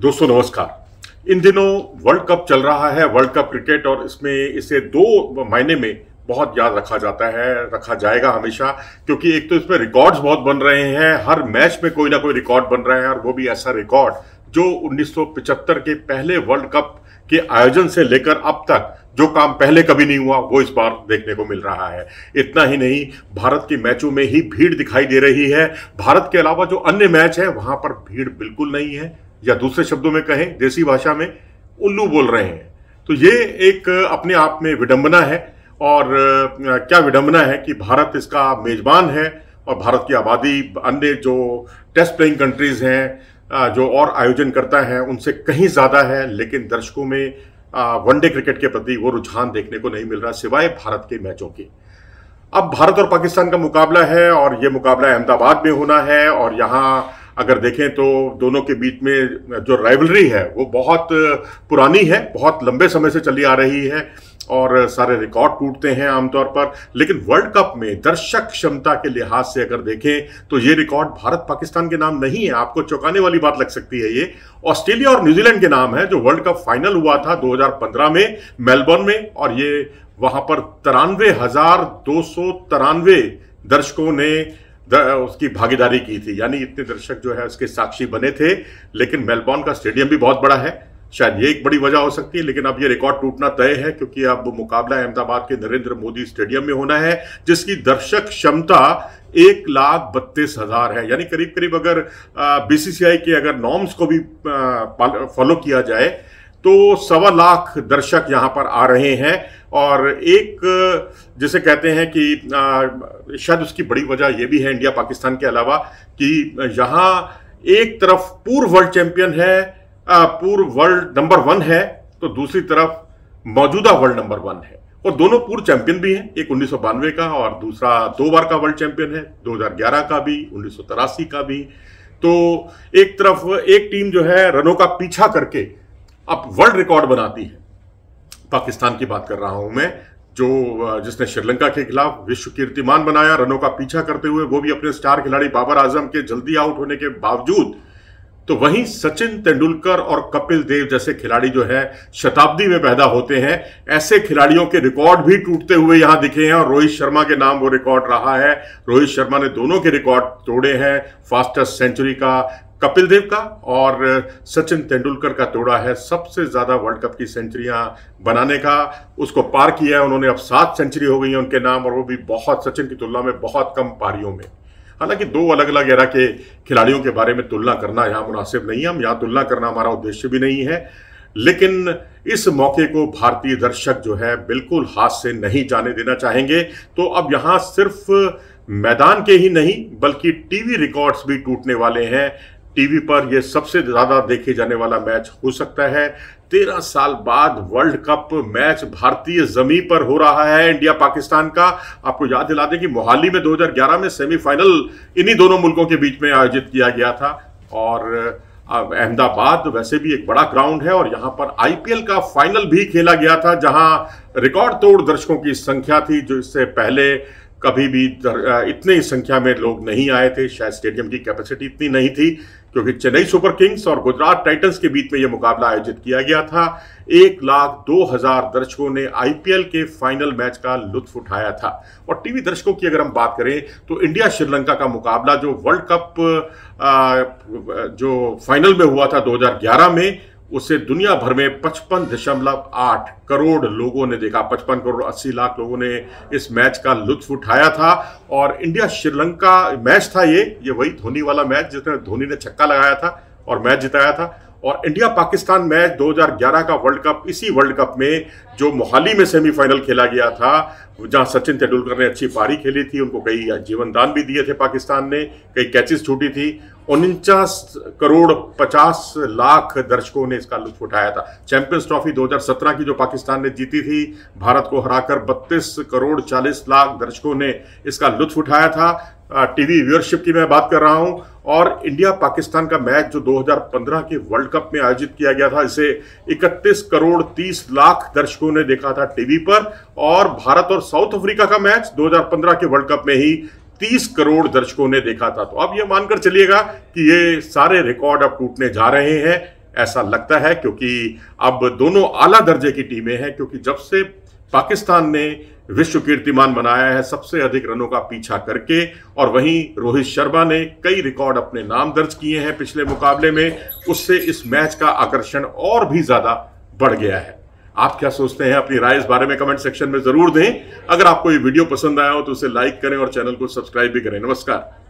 दोस्तों नमस्कार इन दिनों वर्ल्ड कप चल रहा है वर्ल्ड कप क्रिकेट और इसमें इसे दो मायने में बहुत याद रखा जाता है रखा जाएगा हमेशा क्योंकि एक तो इसमें रिकॉर्ड्स बहुत बन रहे हैं हर मैच में कोई ना कोई रिकॉर्ड बन रहा है और वो भी ऐसा रिकॉर्ड जो 1975 के पहले वर्ल्ड कप के आयोजन से लेकर अब तक जो काम पहले कभी नहीं हुआ वो इस बार देखने को मिल रहा है इतना ही नहीं भारत के मैचों में ही भीड़ दिखाई दे रही है भारत के अलावा जो अन्य मैच है वहां पर भीड़ बिल्कुल नहीं है या दूसरे शब्दों में कहें देसी भाषा में उल्लू बोल रहे हैं तो ये एक अपने आप में विडंबना है और क्या विडंबना है कि भारत इसका मेजबान है और भारत की आबादी अन्य जो टेस्ट प्लेइंग कंट्रीज हैं जो और आयोजन करता है उनसे कहीं ज़्यादा है लेकिन दर्शकों में वनडे क्रिकेट के प्रति वो रुझान देखने को नहीं मिल रहा सिवाय भारत के मैचों के अब भारत और पाकिस्तान का मुकाबला है और ये मुकाबला अहमदाबाद में होना है और यहाँ अगर देखें तो दोनों के बीच में जो राइवलरी है वो बहुत पुरानी है बहुत लंबे समय से चली आ रही है और सारे रिकॉर्ड टूटते हैं आमतौर पर लेकिन वर्ल्ड कप में दर्शक क्षमता के लिहाज से अगर देखें तो ये रिकॉर्ड भारत पाकिस्तान के नाम नहीं है आपको चौंकाने वाली बात लग सकती है ये ऑस्ट्रेलिया और न्यूजीलैंड के नाम है जो वर्ल्ड कप फाइनल हुआ था 2015 में मेलबर्न में और ये वहां पर तिरानवे हजार दो सौ तिरानवे दर्शकों ने उसकी भागीदारी की थी यानी इतने दर्शक जो है उसके साक्षी बने थे लेकिन मेलबॉर्न का स्टेडियम भी बहुत बड़ा है शायद ये एक बड़ी वजह हो सकती है लेकिन अब ये रिकॉर्ड टूटना तय है क्योंकि अब मुकाबला अहमदाबाद के नरेंद्र मोदी स्टेडियम में होना है जिसकी दर्शक क्षमता एक लाख बत्तीस हजार है यानी करीब करीब अगर बीसीसीआई के अगर नॉर्म्स को भी फॉलो किया जाए तो सवा लाख दर्शक यहाँ पर आ रहे हैं और एक जिसे कहते हैं कि शायद उसकी बड़ी वजह यह भी है इंडिया पाकिस्तान के अलावा कि यहाँ एक तरफ पूर्व वर्ल्ड चैंपियन है पूर्व वर्ल्ड नंबर वन है तो दूसरी तरफ मौजूदा वर्ल्ड नंबर वन है और दोनों पूर्व चैंपियन भी हैं एक उन्नीस का और दूसरा दो बार का वर्ल्ड चैंपियन है 2011 का भी उन्नीस का भी तो एक तरफ एक टीम जो है रनों का पीछा करके अब वर्ल्ड रिकॉर्ड बनाती है पाकिस्तान की बात कर रहा हूं मैं जो जिसने श्रीलंका के खिलाफ विश्व कीर्तिमान बनाया रनों का पीछा करते हुए वो भी अपने स्टार खिलाड़ी बाबर आजम के जल्दी आउट होने के बावजूद तो वहीं सचिन तेंदुलकर और कपिल देव जैसे खिलाड़ी जो है शताब्दी में पैदा होते हैं ऐसे खिलाड़ियों के रिकॉर्ड भी टूटते हुए यहां दिखे हैं और रोहित शर्मा के नाम वो रिकॉर्ड रहा है रोहित शर्मा ने दोनों के रिकॉर्ड तोड़े हैं फास्टेस्ट सेंचुरी का कपिल देव का और सचिन तेंदुलकर का तोड़ा है सबसे ज़्यादा वर्ल्ड कप की सेंचुरियाँ बनाने का उसको पार किया है उन्होंने अब सात सेंचुरी हो गई है उनके नाम और वो भी बहुत सचिन की तुलना में बहुत कम पारियों में हालांकि दो अलग अलग एरा के खिलाड़ियों के बारे में तुलना करना यहाँ मुनासिब नहीं है हम यहाँ तुलना करना हमारा उद्देश्य भी नहीं है लेकिन इस मौके को भारतीय दर्शक जो है बिल्कुल हाथ से नहीं जाने देना चाहेंगे तो अब यहाँ सिर्फ मैदान के ही नहीं बल्कि टीवी रिकॉर्ड्स भी टूटने वाले हैं टीवी पर यह सबसे ज्यादा देखे जाने वाला मैच हो सकता है तेरह साल बाद वर्ल्ड कप मैच भारतीय जमी पर हो रहा है इंडिया पाकिस्तान का आपको याद दिला दें कि मोहाली में 2011 में सेमीफाइनल इन्हीं दोनों मुल्कों के बीच में आयोजित किया गया था और अहमदाबाद वैसे भी एक बड़ा ग्राउंड है और यहाँ पर आईपीएल का फाइनल भी खेला गया था जहां रिकॉर्ड तोड़ दर्शकों की संख्या थी जो इससे पहले कभी भी इतनी संख्या में लोग नहीं आए थे शायद स्टेडियम की कैपेसिटी इतनी नहीं थी क्योंकि चेन्नई सुपर किंग्स और गुजरात टाइटंस के बीच में यह मुकाबला आयोजित किया गया था एक लाख दो हजार दर्शकों ने आईपीएल के फाइनल मैच का लुत्फ उठाया था और टीवी दर्शकों की अगर हम बात करें तो इंडिया श्रीलंका का मुकाबला जो वर्ल्ड कप जो फाइनल में हुआ था 2011 में उसे दुनिया भर में पचपन दशमलव आठ करोड़ लोगों ने देखा पचपन करोड़ अस्सी लाख लोगों ने इस मैच का लुत्फ उठाया था और इंडिया श्रीलंका मैच था ये ये वही धोनी वाला मैच जिसमें धोनी ने छक्का लगाया था और मैच जिताया था और इंडिया पाकिस्तान मैच 2011 का वर्ल्ड कप इसी वर्ल्ड कप में जो मोहाली में सेमीफाइनल खेला गया था जहां सचिन तेंदुलकर ने अच्छी पारी खेली थी उनको कई जीवन दान भी दिए थे पाकिस्तान ने कई कैचेस छूटी थी उनचास करोड़ पचास लाख दर्शकों ने इसका लुत्फ उठाया था चैंपियंस ट्रॉफी 2017 की जो पाकिस्तान ने जीती थी भारत को हराकर 32 करोड़ 40 लाख दर्शकों ने इसका लुत्फ उठाया था टीवी व्यूअरशिप की मैं बात कर रहा हूं और इंडिया पाकिस्तान का मैच जो 2015 के वर्ल्ड कप में आयोजित किया गया था इसे 31 करोड़ 30 लाख दर्शकों ने देखा था टीवी पर और भारत और साउथ अफ्रीका का मैच 2015 के वर्ल्ड कप में ही 30 करोड़ दर्शकों ने देखा था तो अब ये मानकर चलिएगा कि ये सारे रिकॉर्ड अब टूटने जा रहे हैं ऐसा लगता है क्योंकि अब दोनों आला दर्जे की टीमें हैं क्योंकि जब से पाकिस्तान ने विश्व कीर्तिमान बनाया है सबसे अधिक रनों का पीछा करके और वहीं रोहित शर्मा ने कई रिकॉर्ड अपने नाम दर्ज किए हैं पिछले मुकाबले में उससे इस मैच का आकर्षण और भी ज्यादा बढ़ गया है आप क्या सोचते हैं अपनी राय इस बारे में कमेंट सेक्शन में जरूर दें अगर आपको ये वीडियो पसंद आया हो तो उसे लाइक करें और चैनल को सब्सक्राइब भी करें नमस्कार